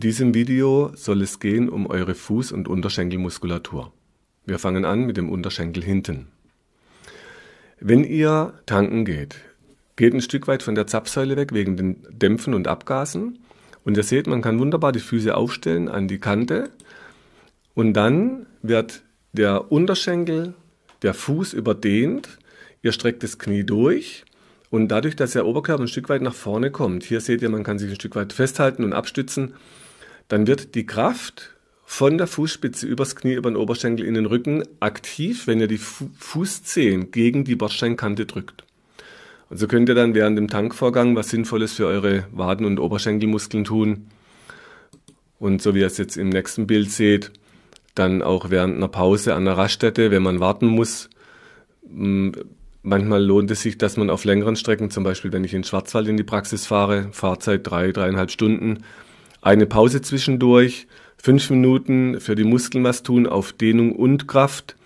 In diesem Video soll es gehen um eure Fuß- und Unterschenkelmuskulatur. Wir fangen an mit dem Unterschenkel hinten. Wenn ihr tanken geht, geht ein Stück weit von der Zapfsäule weg wegen den Dämpfen und Abgasen. Und ihr seht, man kann wunderbar die Füße aufstellen an die Kante. Und dann wird der Unterschenkel, der Fuß überdehnt. Ihr streckt das Knie durch. Und dadurch, dass der Oberkörper ein Stück weit nach vorne kommt, hier seht ihr, man kann sich ein Stück weit festhalten und abstützen, dann wird die Kraft von der Fußspitze übers Knie, über den Oberschenkel in den Rücken aktiv, wenn ihr die Fu Fußzehen gegen die Bordsteinkante drückt. Und so also könnt ihr dann während dem Tankvorgang was Sinnvolles für eure Waden- und Oberschenkelmuskeln tun. Und so wie ihr es jetzt im nächsten Bild seht, dann auch während einer Pause an der Raststätte, wenn man warten muss. Hm, manchmal lohnt es sich, dass man auf längeren Strecken, zum Beispiel wenn ich in Schwarzwald in die Praxis fahre, Fahrzeit drei, dreieinhalb Stunden, eine Pause zwischendurch, fünf Minuten für die Muskeln was tun auf Dehnung und Kraft.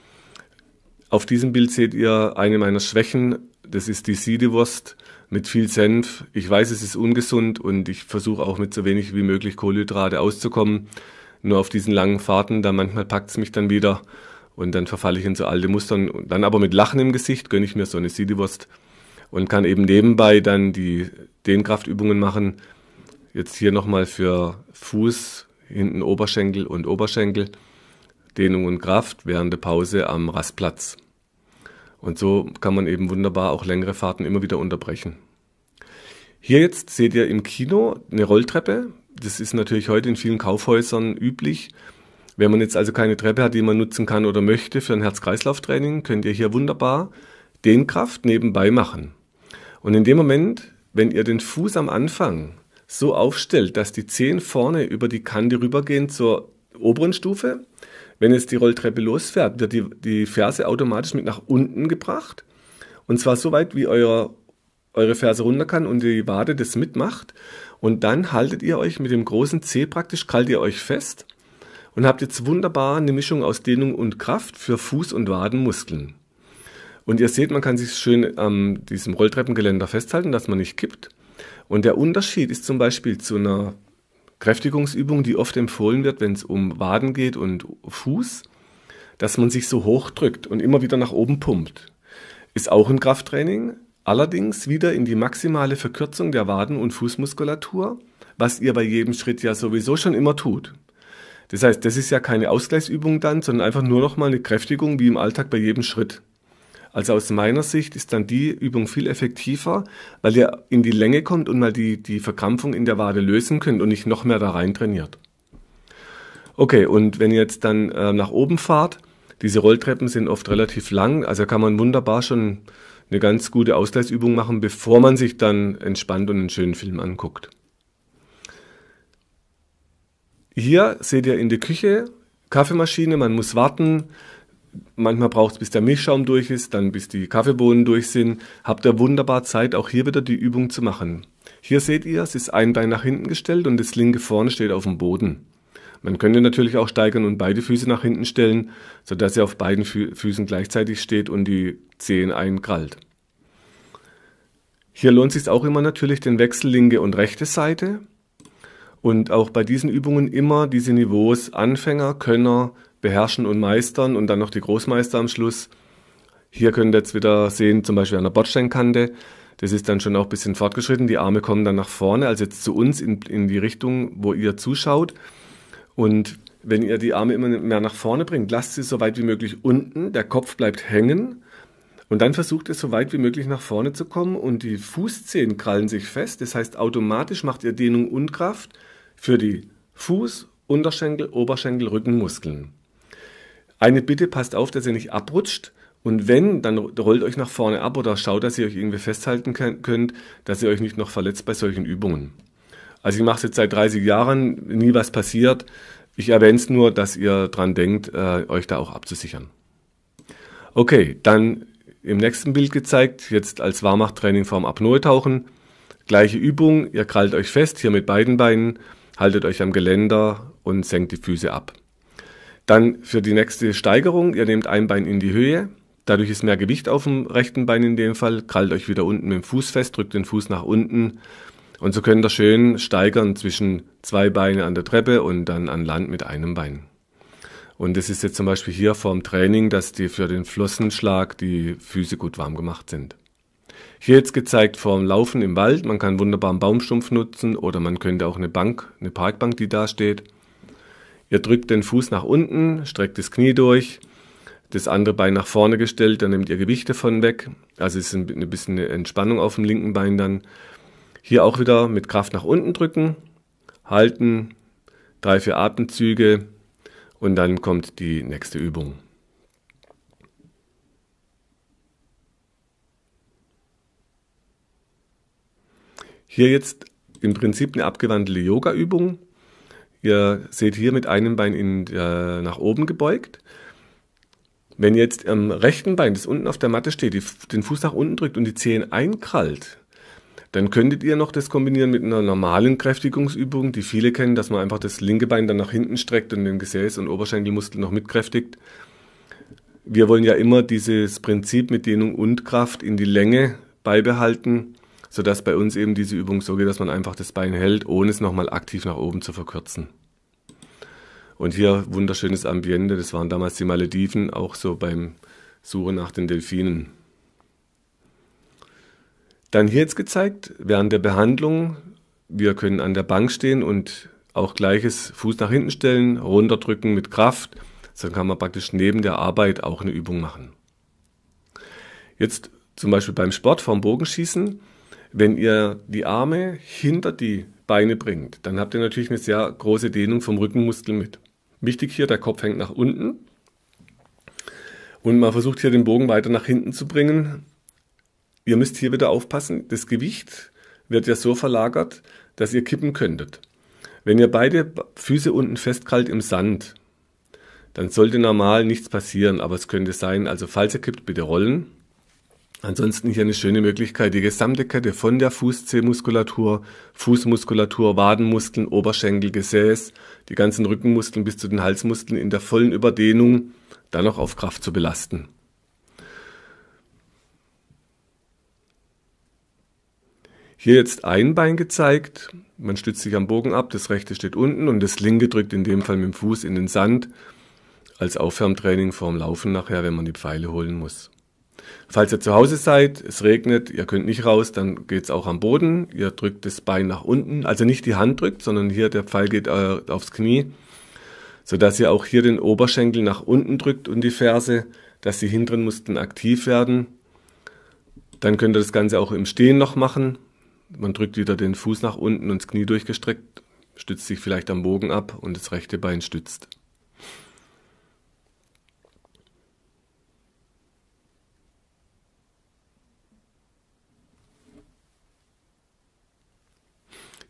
Auf diesem Bild seht ihr eine meiner Schwächen, das ist die Siedewurst mit viel Senf. Ich weiß, es ist ungesund und ich versuche auch mit so wenig wie möglich Kohlenhydrate auszukommen. Nur auf diesen langen Fahrten, da manchmal packt es mich dann wieder und dann verfalle ich in so alte Mustern. Und dann aber mit Lachen im Gesicht gönne ich mir so eine Siedewurst und kann eben nebenbei dann die Dehnkraftübungen machen, Jetzt hier nochmal für Fuß, hinten Oberschenkel und Oberschenkel, Dehnung und Kraft während der Pause am Rastplatz. Und so kann man eben wunderbar auch längere Fahrten immer wieder unterbrechen. Hier jetzt seht ihr im Kino eine Rolltreppe. Das ist natürlich heute in vielen Kaufhäusern üblich. Wenn man jetzt also keine Treppe hat, die man nutzen kann oder möchte für ein Herz-Kreislauf-Training, könnt ihr hier wunderbar Dehnkraft nebenbei machen. Und in dem Moment, wenn ihr den Fuß am Anfang so aufstellt, dass die Zehen vorne über die Kante rübergehen zur oberen Stufe. Wenn jetzt die Rolltreppe losfährt, wird die, die Ferse automatisch mit nach unten gebracht. Und zwar so weit, wie euer, eure Ferse runter kann und die Wade das mitmacht. Und dann haltet ihr euch mit dem großen C praktisch, krallt ihr euch fest und habt jetzt wunderbar eine Mischung aus Dehnung und Kraft für Fuß- und Wadenmuskeln. Und ihr seht, man kann sich schön an ähm, diesem Rolltreppengeländer festhalten, dass man nicht kippt. Und der Unterschied ist zum Beispiel zu einer Kräftigungsübung, die oft empfohlen wird, wenn es um Waden geht und Fuß, dass man sich so hoch drückt und immer wieder nach oben pumpt. Ist auch ein Krafttraining, allerdings wieder in die maximale Verkürzung der Waden- und Fußmuskulatur, was ihr bei jedem Schritt ja sowieso schon immer tut. Das heißt, das ist ja keine Ausgleichsübung dann, sondern einfach nur noch mal eine Kräftigung wie im Alltag bei jedem Schritt. Also aus meiner Sicht ist dann die Übung viel effektiver, weil ihr in die Länge kommt und mal die, die Verkrampfung in der Wade lösen könnt und nicht noch mehr da rein trainiert. Okay, und wenn ihr jetzt dann äh, nach oben fahrt, diese Rolltreppen sind oft relativ lang, also kann man wunderbar schon eine ganz gute Ausgleichsübung machen, bevor man sich dann entspannt und einen schönen Film anguckt. Hier seht ihr in der Küche Kaffeemaschine, man muss warten, Manchmal braucht es, bis der Milchschaum durch ist, dann bis die Kaffeebohnen durch sind. Habt ihr wunderbar Zeit, auch hier wieder die Übung zu machen. Hier seht ihr, es ist ein Bein nach hinten gestellt und das linke vorne steht auf dem Boden. Man könnte natürlich auch steigern und beide Füße nach hinten stellen, sodass ihr auf beiden Fü Füßen gleichzeitig steht und die Zehen einkrallt. Hier lohnt sich auch immer natürlich den Wechsel linke und rechte Seite. Und auch bei diesen Übungen immer diese Niveaus Anfänger, Könner, beherrschen und meistern und dann noch die Großmeister am Schluss. Hier könnt ihr jetzt wieder sehen, zum Beispiel an der Bordsteinkante, das ist dann schon auch ein bisschen fortgeschritten. Die Arme kommen dann nach vorne, also jetzt zu uns in, in die Richtung, wo ihr zuschaut. Und wenn ihr die Arme immer mehr nach vorne bringt, lasst sie so weit wie möglich unten, der Kopf bleibt hängen. Und dann versucht es so weit wie möglich nach vorne zu kommen und die Fußzehen krallen sich fest. Das heißt, automatisch macht ihr Dehnung und Kraft für die Fuß-, Unterschenkel-, Oberschenkel-, Rückenmuskeln. Eine Bitte, passt auf, dass ihr nicht abrutscht. Und wenn, dann rollt euch nach vorne ab oder schaut, dass ihr euch irgendwie festhalten könnt, dass ihr euch nicht noch verletzt bei solchen Übungen. Also ich mache es jetzt seit 30 Jahren, nie was passiert. Ich erwähne es nur, dass ihr dran denkt, äh, euch da auch abzusichern. Okay, dann im nächsten Bild gezeigt, jetzt als Warmachttraining vorm Apnoe-Tauchen. Gleiche Übung, ihr krallt euch fest, hier mit beiden Beinen, haltet euch am Geländer und senkt die Füße ab. Dann für die nächste Steigerung, ihr nehmt ein Bein in die Höhe, dadurch ist mehr Gewicht auf dem rechten Bein in dem Fall, krallt euch wieder unten mit dem Fuß fest, drückt den Fuß nach unten und so könnt ihr schön steigern zwischen zwei Beine an der Treppe und dann an Land mit einem Bein. Und das ist jetzt zum Beispiel hier vorm Training, dass die für den Flossenschlag die Füße gut warm gemacht sind. Hier jetzt gezeigt vorm Laufen im Wald. Man kann wunderbar einen Baumstumpf nutzen oder man könnte auch eine Bank, eine Parkbank, die da steht. Ihr drückt den Fuß nach unten, streckt das Knie durch, das andere Bein nach vorne gestellt, dann nehmt ihr Gewicht davon weg. Also es ist ein bisschen eine Entspannung auf dem linken Bein dann. Hier auch wieder mit Kraft nach unten drücken, halten, drei, vier Atemzüge und dann kommt die nächste Übung. Hier jetzt im Prinzip eine abgewandelte Yoga-Übung. Ihr seht hier mit einem Bein in, äh, nach oben gebeugt. Wenn jetzt am rechten Bein, das unten auf der Matte steht, die, den Fuß nach unten drückt und die Zehen einkrallt, dann könntet ihr noch das kombinieren mit einer normalen Kräftigungsübung, die viele kennen, dass man einfach das linke Bein dann nach hinten streckt und den Gesäß- und Oberschenkelmuskel noch mitkräftigt. Wir wollen ja immer dieses Prinzip mit Dehnung und Kraft in die Länge beibehalten sodass bei uns eben diese Übung so geht, dass man einfach das Bein hält, ohne es nochmal aktiv nach oben zu verkürzen. Und hier wunderschönes Ambiente, das waren damals die Malediven, auch so beim Suchen nach den Delfinen. Dann hier jetzt gezeigt, während der Behandlung, wir können an der Bank stehen und auch gleiches Fuß nach hinten stellen, runterdrücken mit Kraft. So kann man praktisch neben der Arbeit auch eine Übung machen. Jetzt zum Beispiel beim Sport vom Bogenschießen wenn ihr die Arme hinter die Beine bringt, dann habt ihr natürlich eine sehr große Dehnung vom Rückenmuskel mit. Wichtig hier, der Kopf hängt nach unten. Und man versucht hier den Bogen weiter nach hinten zu bringen. Ihr müsst hier wieder aufpassen, das Gewicht wird ja so verlagert, dass ihr kippen könntet. Wenn ihr beide Füße unten festkalt im Sand, dann sollte normal nichts passieren, aber es könnte sein, also falls ihr kippt, bitte rollen. Ansonsten hier eine schöne Möglichkeit, die gesamte Kette von der Fußzehmuskulatur, Fußmuskulatur, Wadenmuskeln, Oberschenkel, Gesäß, die ganzen Rückenmuskeln bis zu den Halsmuskeln in der vollen Überdehnung dann noch auf Kraft zu belasten. Hier jetzt ein Bein gezeigt, man stützt sich am Bogen ab, das rechte steht unten und das linke drückt in dem Fall mit dem Fuß in den Sand als Aufwärmtraining vorm Laufen nachher, wenn man die Pfeile holen muss. Falls ihr zu Hause seid, es regnet, ihr könnt nicht raus, dann geht es auch am Boden. Ihr drückt das Bein nach unten, also nicht die Hand drückt, sondern hier der Pfeil geht äh, aufs Knie, sodass ihr auch hier den Oberschenkel nach unten drückt und die Ferse, dass die hinteren Muskeln aktiv werden. Dann könnt ihr das Ganze auch im Stehen noch machen. Man drückt wieder den Fuß nach unten und das Knie durchgestreckt, stützt sich vielleicht am Bogen ab und das rechte Bein stützt.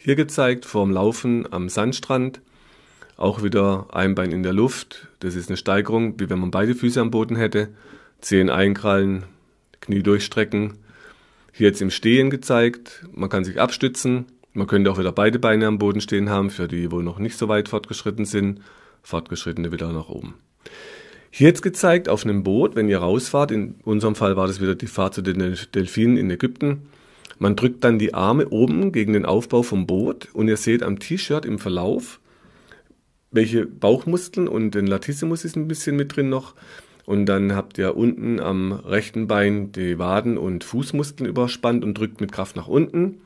Hier gezeigt vorm Laufen am Sandstrand, auch wieder ein Bein in der Luft. Das ist eine Steigerung, wie wenn man beide Füße am Boden hätte. Zehen einkrallen, Knie durchstrecken. Hier jetzt im Stehen gezeigt, man kann sich abstützen. Man könnte auch wieder beide Beine am Boden stehen haben, für die, die wohl noch nicht so weit fortgeschritten sind. Fortgeschrittene wieder nach oben. Hier jetzt gezeigt auf einem Boot, wenn ihr rausfahrt, in unserem Fall war das wieder die Fahrt zu den Delfinen in Ägypten, man drückt dann die Arme oben gegen den Aufbau vom Boot und ihr seht am T-Shirt im Verlauf, welche Bauchmuskeln und den Latissimus ist ein bisschen mit drin noch. Und dann habt ihr unten am rechten Bein die Waden- und Fußmuskeln überspannt und drückt mit Kraft nach unten.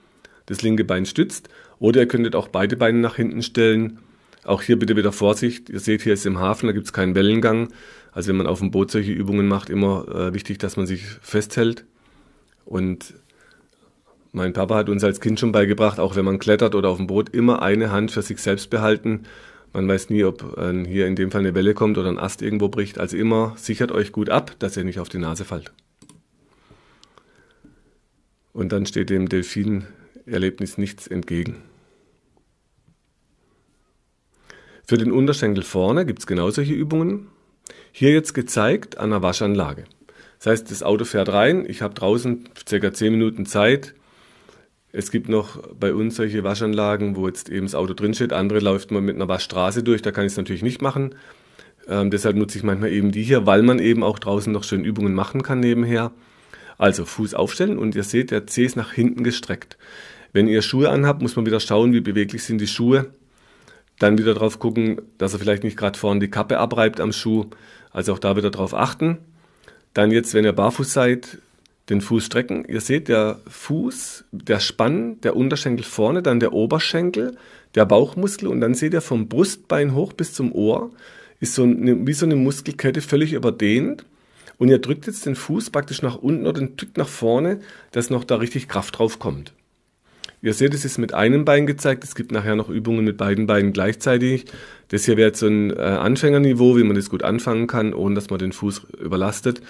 Das linke Bein stützt. Oder ihr könntet auch beide Beine nach hinten stellen. Auch hier bitte wieder Vorsicht. Ihr seht, hier ist im Hafen, da gibt es keinen Wellengang. Also wenn man auf dem Boot solche Übungen macht, immer äh, wichtig, dass man sich festhält. Und mein Papa hat uns als Kind schon beigebracht, auch wenn man klettert oder auf dem Boot, immer eine Hand für sich selbst behalten. Man weiß nie, ob hier in dem Fall eine Welle kommt oder ein Ast irgendwo bricht. Also immer sichert euch gut ab, dass ihr nicht auf die Nase fallt. Und dann steht dem Delfinerlebnis nichts entgegen. Für den Unterschenkel vorne gibt es genau solche Übungen. Hier jetzt gezeigt an der Waschanlage. Das heißt, das Auto fährt rein, ich habe draußen ca. 10 Minuten Zeit, es gibt noch bei uns solche Waschanlagen, wo jetzt eben das Auto drinsteht. Andere läuft man mit einer Waschstraße durch, da kann ich es natürlich nicht machen. Ähm, deshalb nutze ich manchmal eben die hier, weil man eben auch draußen noch schön Übungen machen kann nebenher. Also Fuß aufstellen und ihr seht, der Zeh ist nach hinten gestreckt. Wenn ihr Schuhe anhabt, muss man wieder schauen, wie beweglich sind die Schuhe. Dann wieder darauf gucken, dass er vielleicht nicht gerade vorne die Kappe abreibt am Schuh. Also auch da wieder darauf achten. Dann jetzt, wenn ihr barfuß seid, den Fuß strecken. Ihr seht, der Fuß, der Spann, der Unterschenkel vorne, dann der Oberschenkel, der Bauchmuskel und dann seht ihr vom Brustbein hoch bis zum Ohr ist so eine, ne, wie so eine Muskelkette völlig überdehnt. Und ihr drückt jetzt den Fuß praktisch nach unten oder den Tück nach vorne, dass noch da richtig Kraft drauf kommt. Ihr seht, es ist mit einem Bein gezeigt. Es gibt nachher noch Übungen mit beiden Beinen gleichzeitig. Das hier wäre jetzt so ein äh, Anfängerniveau, wie man das gut anfangen kann, ohne dass man den Fuß überlastet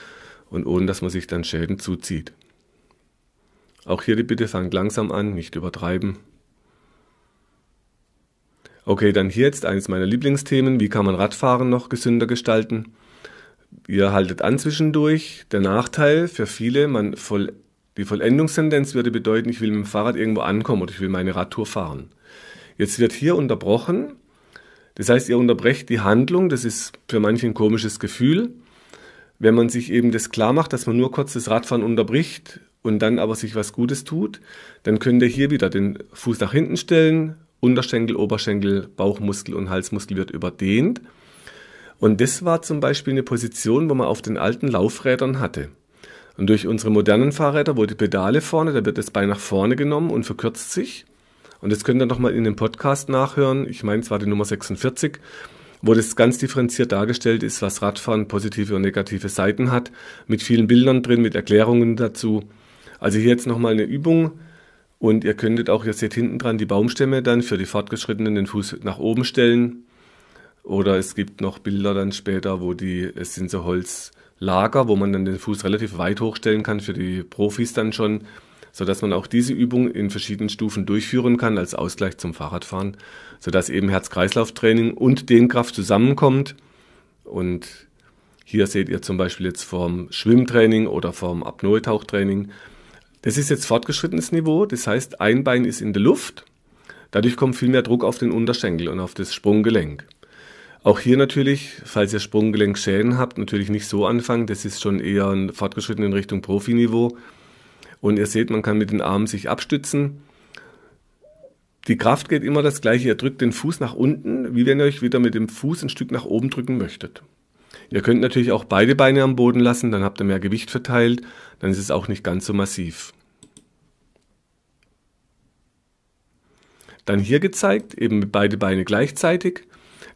und ohne dass man sich dann Schäden zuzieht. Auch hier die Bitte fangt langsam an, nicht übertreiben. Okay, dann hier jetzt eines meiner Lieblingsthemen, wie kann man Radfahren noch gesünder gestalten? Ihr haltet an zwischendurch. Der Nachteil für viele, man voll, die Vollendungstendenz würde bedeuten, ich will mit dem Fahrrad irgendwo ankommen oder ich will meine Radtour fahren. Jetzt wird hier unterbrochen. Das heißt, ihr unterbrecht die Handlung. Das ist für manche ein komisches Gefühl wenn man sich eben das klar macht, dass man nur kurz das Radfahren unterbricht und dann aber sich was Gutes tut, dann könnt ihr hier wieder den Fuß nach hinten stellen, Unterschenkel, Oberschenkel, Bauchmuskel und Halsmuskel wird überdehnt. Und das war zum Beispiel eine Position, wo man auf den alten Laufrädern hatte. Und durch unsere modernen Fahrräder, wo die Pedale vorne, da wird das Bein nach vorne genommen und verkürzt sich. Und das könnt ihr nochmal in dem Podcast nachhören. Ich meine, es war die Nummer 46 wo das ganz differenziert dargestellt ist, was Radfahren positive und negative Seiten hat, mit vielen Bildern drin, mit Erklärungen dazu. Also hier jetzt nochmal eine Übung und ihr könntet auch, ihr seht hinten dran die Baumstämme dann für die Fortgeschrittenen den Fuß nach oben stellen. Oder es gibt noch Bilder dann später, wo die, es sind so Holzlager, wo man dann den Fuß relativ weit hochstellen kann für die Profis dann schon sodass man auch diese Übung in verschiedenen Stufen durchführen kann als Ausgleich zum Fahrradfahren, sodass eben Herz-Kreislauf-Training und Dehnkraft zusammenkommt. Und hier seht ihr zum Beispiel jetzt vom Schwimmtraining oder vom Apnoe-Tauchtraining. Das ist jetzt fortgeschrittenes Niveau, das heißt, ein Bein ist in der Luft. Dadurch kommt viel mehr Druck auf den Unterschenkel und auf das Sprunggelenk. Auch hier natürlich, falls ihr Sprunggelenkschäden habt, natürlich nicht so anfangen. Das ist schon eher fortgeschritten in Richtung Profiniveau. niveau und ihr seht, man kann mit den Armen sich abstützen. Die Kraft geht immer das gleiche. Ihr drückt den Fuß nach unten, wie wenn ihr euch wieder mit dem Fuß ein Stück nach oben drücken möchtet. Ihr könnt natürlich auch beide Beine am Boden lassen, dann habt ihr mehr Gewicht verteilt, dann ist es auch nicht ganz so massiv. Dann hier gezeigt, eben beide Beine gleichzeitig.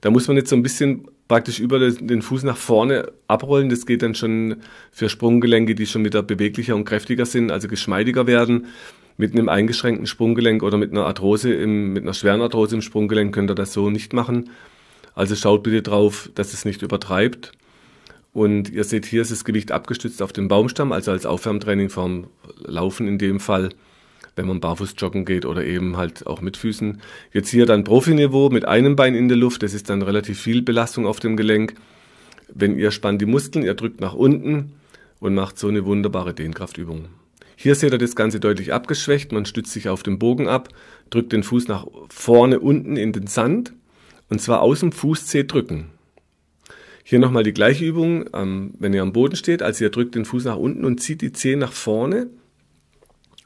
Da muss man jetzt so ein bisschen praktisch über den Fuß nach vorne abrollen. Das geht dann schon für Sprunggelenke, die schon wieder beweglicher und kräftiger sind, also geschmeidiger werden. Mit einem eingeschränkten Sprunggelenk oder mit einer Arthrose, im, mit einer schweren Arthrose im Sprunggelenk könnt ihr das so nicht machen. Also schaut bitte drauf, dass es nicht übertreibt. Und ihr seht, hier ist das Gewicht abgestützt auf den Baumstamm, also als Aufwärmtraining vom Laufen in dem Fall wenn man barfuß joggen geht oder eben halt auch mit Füßen. Jetzt hier dann Profiniveau mit einem Bein in der Luft, das ist dann relativ viel Belastung auf dem Gelenk. Wenn ihr spannt die Muskeln, ihr drückt nach unten und macht so eine wunderbare Dehnkraftübung. Hier seht ihr das Ganze deutlich abgeschwächt, man stützt sich auf den Bogen ab, drückt den Fuß nach vorne unten in den Sand und zwar aus dem Fußzeh drücken. Hier nochmal die gleiche Übung, ähm, wenn ihr am Boden steht, also ihr drückt den Fuß nach unten und zieht die Zehen nach vorne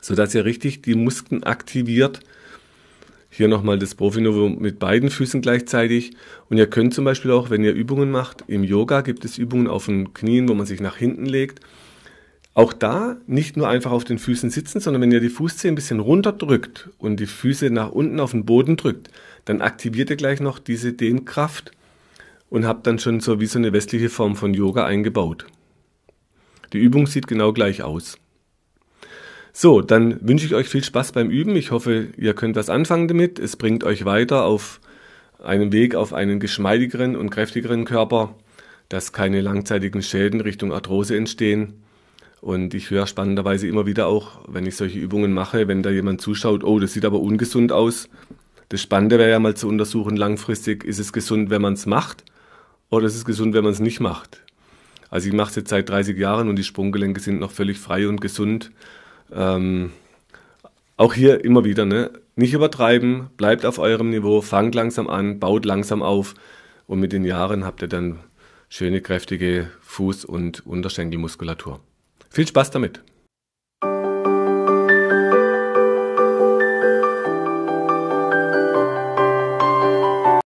sodass ihr richtig die Muskeln aktiviert. Hier nochmal das Profinovo mit beiden Füßen gleichzeitig. Und ihr könnt zum Beispiel auch, wenn ihr Übungen macht, im Yoga gibt es Übungen auf den Knien, wo man sich nach hinten legt. Auch da nicht nur einfach auf den Füßen sitzen, sondern wenn ihr die Fußzehen ein bisschen runterdrückt und die Füße nach unten auf den Boden drückt, dann aktiviert ihr gleich noch diese Dehnkraft und habt dann schon so wie so eine westliche Form von Yoga eingebaut. Die Übung sieht genau gleich aus. So, dann wünsche ich euch viel Spaß beim Üben. Ich hoffe, ihr könnt was anfangen damit. Es bringt euch weiter auf einem Weg auf einen geschmeidigeren und kräftigeren Körper, dass keine langzeitigen Schäden Richtung Arthrose entstehen. Und ich höre spannenderweise immer wieder auch, wenn ich solche Übungen mache, wenn da jemand zuschaut, oh, das sieht aber ungesund aus. Das Spannende wäre ja mal zu untersuchen, langfristig, ist es gesund, wenn man es macht oder ist es gesund, wenn man es nicht macht. Also ich mache es jetzt seit 30 Jahren und die Sprunggelenke sind noch völlig frei und gesund. Ähm, auch hier immer wieder, ne? Nicht übertreiben, bleibt auf eurem Niveau, fangt langsam an, baut langsam auf und mit den Jahren habt ihr dann schöne, kräftige Fuß- und Unterschenkelmuskulatur. Viel Spaß damit!